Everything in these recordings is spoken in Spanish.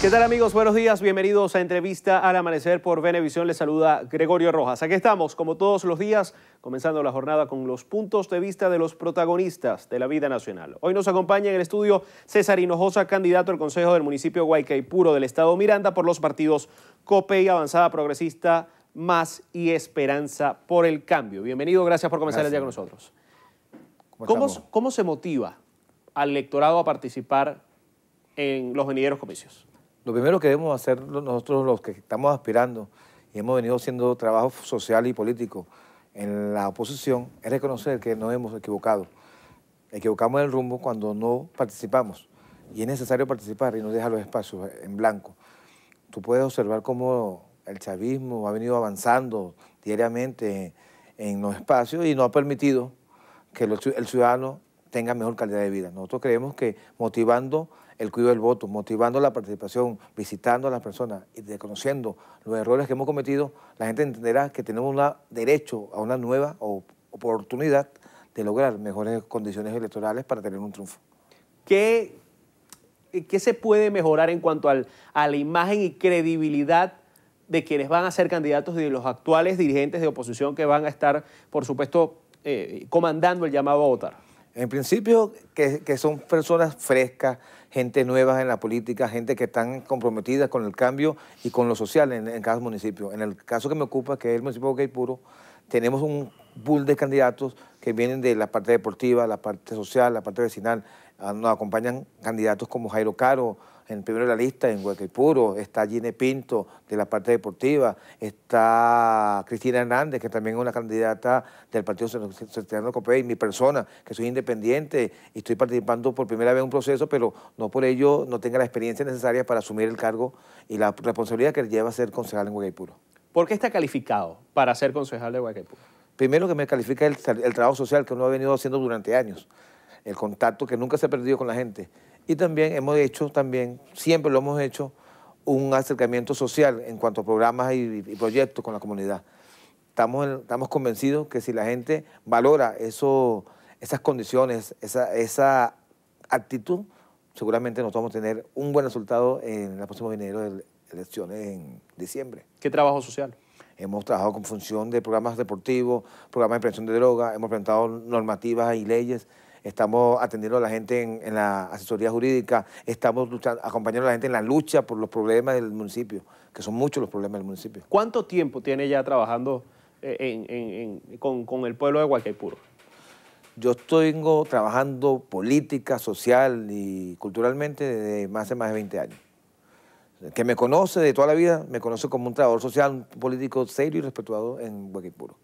¿Qué tal amigos? Buenos días, bienvenidos a Entrevista al Amanecer por Venevisión. Les saluda Gregorio Rojas. Aquí estamos, como todos los días, comenzando la jornada con los puntos de vista de los protagonistas de la vida nacional. Hoy nos acompaña en el estudio César Hinojosa, candidato al Consejo del Municipio Guaycaipuro del Estado Miranda por los partidos COPE y Avanzada Progresista Más y Esperanza por el Cambio. Bienvenido, gracias por comenzar ya con nosotros. ¿Cómo se motiva al electorado a participar en los venideros comicios? Lo primero que debemos hacer nosotros los que estamos aspirando y hemos venido haciendo trabajo social y político en la oposición es reconocer que nos hemos equivocado. Equivocamos el rumbo cuando no participamos y es necesario participar y no dejar los espacios en blanco. Tú puedes observar cómo el chavismo ha venido avanzando diariamente en los espacios y no ha permitido que el ciudadano tenga mejor calidad de vida. Nosotros creemos que motivando el cuidado del voto, motivando la participación, visitando a las personas y reconociendo los errores que hemos cometido, la gente entenderá que tenemos un derecho a una nueva oportunidad de lograr mejores condiciones electorales para tener un triunfo. ¿Qué, se puede mejorar en cuanto a la imagen y credibilidad de quienes van a ser candidatos y de los actuales dirigentes de oposición que van a estar, por supuesto, eh, comandando el llamado a votar? En principio, que, son personas frescas, gente nueva en la política, gente que están comprometidas con el cambio y con lo social en, cada municipio. En el caso que me ocupa, que es el municipio de Puro, tenemos un pool de candidatos que vienen de la parte deportiva, la parte social, la parte vecinal. Ah, nos acompañan candidatos como Jairo Caro, en primero de la lista, en Huequipuro, está Gine Pinto de la parte deportiva, está Cristina Hernández, que también es una candidata del Partido Centenario Copé, e y mi persona, que soy independiente y estoy participando por primera vez en un proceso, pero no por ello no tenga la experiencia necesaria para asumir el cargo y la responsabilidad que lleva a ser concejal en Huequipuro. ¿Por qué está calificado para ser concejal de Huequipuro? Primero que me califica el trabajo social que uno ha venido haciendo durante años, el contacto que nunca se ha perdido con la gente, y también hemos hecho, también, siempre lo hemos hecho, un acercamiento social en cuanto a programas y, proyectos con la comunidad. Estamos, estamos convencidos que si la gente valora eso, esas condiciones, esa, esa actitud, seguramente nos vamos a tener un buen resultado en el próximo dinero de elecciones en diciembre. ¿Qué trabajo social? Hemos trabajado con función de programas deportivos, programas de prevención de drogas, hemos presentado normativas y leyes estamos atendiendo a la gente en, la asesoría jurídica, estamos acompañando a la gente en la lucha por los problemas del municipio, que son muchos los problemas del municipio. ¿Cuánto tiempo tiene ya trabajando eh, con, el pueblo de Guacaipuro? Yo estoy trabajando política, social y culturalmente desde más de más de 20 años. Que me conoce de toda la vida, me conoce como un trabajador social, un político serio y respetuado en Guacaipuro.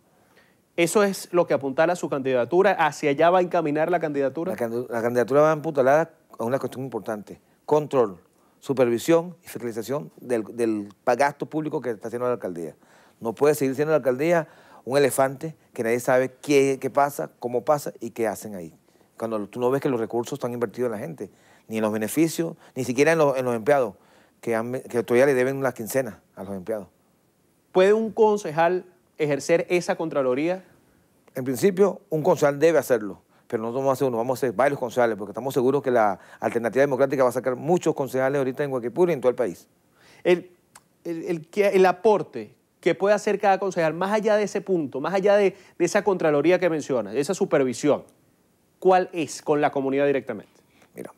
¿Eso es lo que apuntala su candidatura? ¿Hacia allá va a encaminar la candidatura? La, candidatura va apuntalada a una cuestión importante, control, supervisión y fiscalización del, del gasto público que está haciendo la alcaldía. No puede seguir siendo la alcaldía un elefante que nadie sabe qué, qué, pasa, cómo pasa y qué hacen ahí. Cuando tú no ves que los recursos están invertidos en la gente, ni en los beneficios, ni siquiera en, los, empleados, que, todavía le deben unas quincenas a los empleados. ¿Puede un concejal ejercer esa Contraloría? En principio, un concejal debe hacerlo, pero no vamos a hacer uno, vamos a hacer varios concejales, porque estamos seguros que la alternativa democrática va a sacar muchos concejales ahorita en Huaquipur y en todo el país. El, el, aporte que puede hacer cada concejal, más allá de ese punto, más allá de, de esa Contraloría que mencionas, de esa supervisión, ¿cuál es con la comunidad directamente? Mira,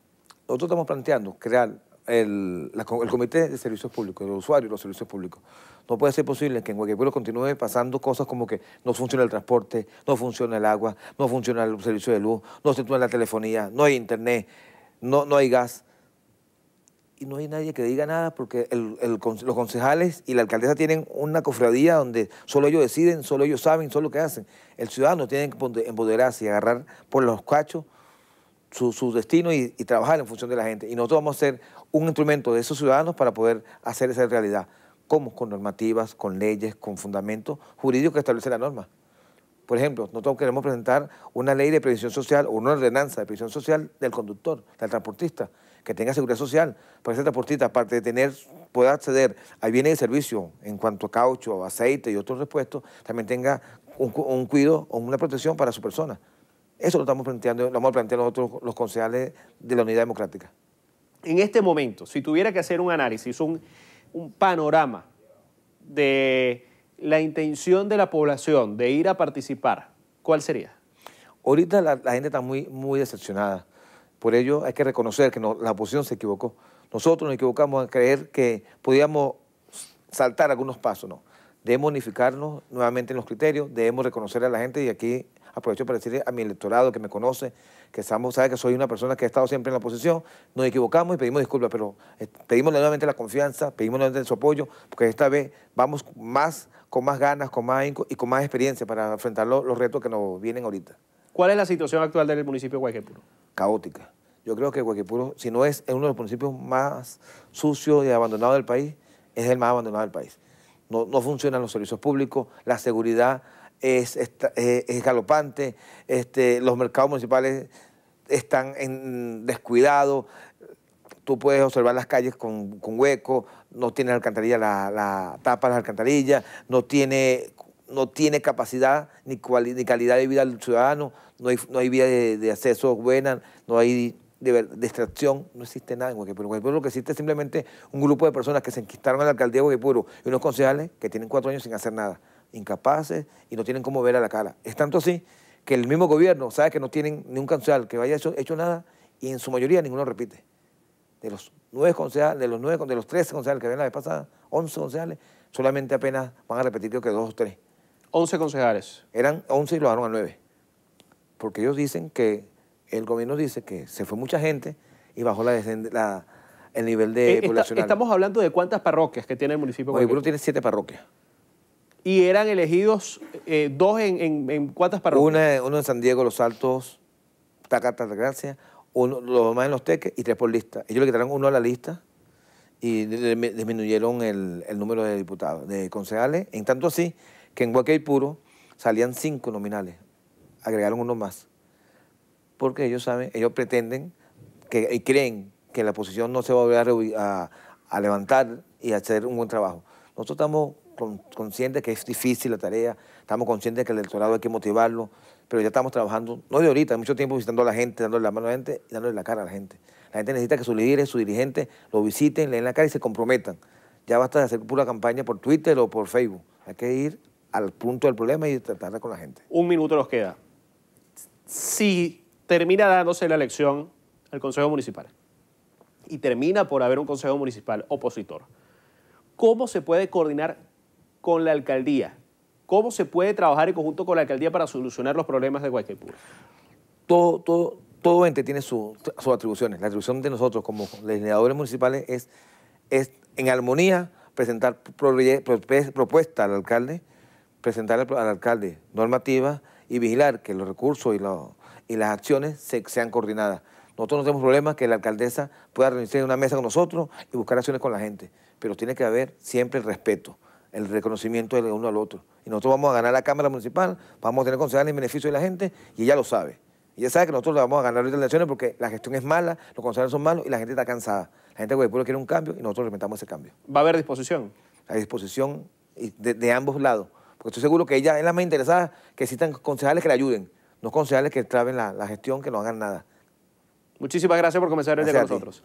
nosotros estamos planteando crear el, Comité de Servicios Públicos, los usuarios de los servicios públicos. No puede ser posible que en Guayaquil continúe pasando cosas como que no funciona el transporte, no funciona el agua, no funciona el servicio de luz, no se tiene la telefonía, no hay internet, no, no hay gas. Y no hay nadie que diga nada porque los concejales y la alcaldesa tienen una cofradía donde solo ellos deciden, solo ellos saben, solo lo que hacen. El ciudadano tiene que empoderarse y agarrar por los cachos su, su destino y, trabajar en función de la gente. Y nosotros vamos a ser un instrumento de esos ciudadanos para poder hacer esa realidad. como Con normativas, con leyes, con fundamentos jurídicos que establece la norma. Por ejemplo, nosotros queremos presentar una ley de previsión social o una ordenanza de previsión social del conductor, del transportista, que tenga seguridad social, para ese transportista, aparte de tener, pueda acceder a bienes y servicios en cuanto a caucho, aceite y otros repuestos, también tenga un, un cuidado o una protección para su persona. Eso lo estamos planteando, lo vamos a plantear nosotros los concejales de la Unidad Democrática en este momento, si tuviera que hacer un análisis, un, panorama de la intención de la población de ir a participar, ¿cuál sería? Ahorita la, gente está muy, muy decepcionada. Por ello hay que reconocer que la oposición se equivocó. Nosotros nos equivocamos en creer que podíamos saltar algunos pasos, no. Debemos unificarnos nuevamente en los criterios, debemos reconocer a la gente y aquí aprovecho para decirle a mi electorado que me conoce que sabemos, sabe que soy una persona que ha estado siempre en la oposición, nos equivocamos y pedimos disculpas, pero eh, pedimos nuevamente la confianza, pedimos nuevamente su apoyo, porque esta vez vamos más, con más ganas, con más y con más experiencia para enfrentar los, retos que nos vienen ahorita. ¿Cuál es la situación actual del municipio de Guayquepuro? Caótica. Yo creo que Guayquepuro, si no es, uno de los municipios más sucios y abandonados del país, es el más abandonado del país. No, funcionan los servicios públicos, la seguridad es, es, galopante, este, los mercados municipales están en descuidado, tú puedes observar las calles con, con hueco, no tiene alcantarilla, la, tapa de las alcantarillas, no tiene, no tiene capacidad ni, calidad de vida del ciudadano, no hay, vía de, acceso buena, no hay distracción, no existe nada en Guayapuro. lo que existe es simplemente un grupo de personas que se enquistaron en la alcaldía de puro y unos concejales que tienen cuatro años sin hacer nada, incapaces y no tienen cómo ver a la cara. Es tanto así que el mismo gobierno sabe que no tienen ni un concejal que haya hecho, nada y en su mayoría ninguno repite. De los nueve concejales, de los nueve, de los 13 concejales que ven la vez pasada, 11 concejales, solamente apenas van a repetir creo que dos o tres. Once concejales. Eran 11 y lo bajaron a nueve. Porque ellos dicen que, el gobierno dice que se fue mucha gente y bajó la, el nivel de eh, población. Estamos hablando de cuántas parroquias que tiene el municipio. El pueblo tiene siete parroquias y eran elegidos eh, dos en, cuántas parroquias. Una, uno en San Diego, Los Altos, Tacata, Gracia, uno, los demás en Los Teques y tres por lista. Ellos le quitaron uno a la lista y disminuyeron el, número de diputados, de concejales, en tanto así que en Guaquey salían cinco nominales, agregaron uno más, porque ellos saben, ellos pretenden que, y creen que la oposición no se va a volver a, a levantar y a hacer un buen trabajo. Nosotros estamos conscientes que es difícil la tarea, estamos conscientes que el electorado hay que motivarlo, pero ya estamos trabajando, no de ahorita, mucho tiempo visitando a la gente, dándole la mano a la gente, y dándole la cara a la gente. La gente necesita que sus líderes, su dirigente, lo visiten, le den la cara y se comprometan. Ya basta de hacer pura campaña por Twitter o por Facebook. Hay que ir al punto del problema y tratarla con la gente. Un minuto nos queda. Si termina dándose la elección al Consejo Municipal y termina por haber un Consejo Municipal opositor, ¿cómo se puede coordinar con la alcaldía? ¿Cómo se puede trabajar en conjunto con la alcaldía para solucionar los problemas de Guayaquil? Todo, todo, todo ente tiene sus atribuciones. La atribución de nosotros como legisladores municipales es, es en armonía presentar propuestas al alcalde, presentar al alcalde normativa y vigilar que los recursos y, y las acciones se, sean coordinadas. Nosotros no tenemos problema que la alcaldesa pueda reunirse en una mesa con nosotros y buscar acciones con la gente, pero tiene que haber siempre el respeto el reconocimiento de uno al otro. Y nosotros vamos a ganar la Cámara Municipal, vamos a tener concejales en beneficio de la gente y ella lo sabe. Y ella sabe que nosotros le vamos a ganar las elecciones porque la gestión es mala, los concejales son malos y la gente está cansada. La gente del pueblo quiere un cambio y nosotros implementamos ese cambio. ¿Va a haber disposición? Hay disposición de, ambos lados. Porque estoy seguro que ella es la más interesada que existan concejales que le ayuden, no concejales que traben la, la gestión, que no hagan nada. Muchísimas gracias por comenzar el día con nosotros.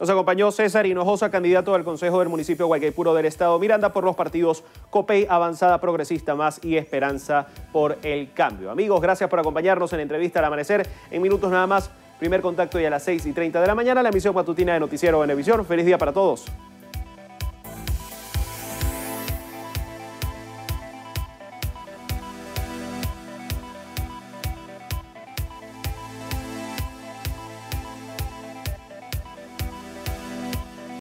Nos acompañó César Hinojosa, candidato al Consejo del Municipio Puro del Estado Miranda por los partidos COPEI, Avanzada Progresista Más y Esperanza por el Cambio. Amigos, gracias por acompañarnos en Entrevista al Amanecer. En minutos nada más, primer contacto y a las 6 y 30 de la mañana, la emisión matutina de Noticiero Venevisión. Feliz día para todos.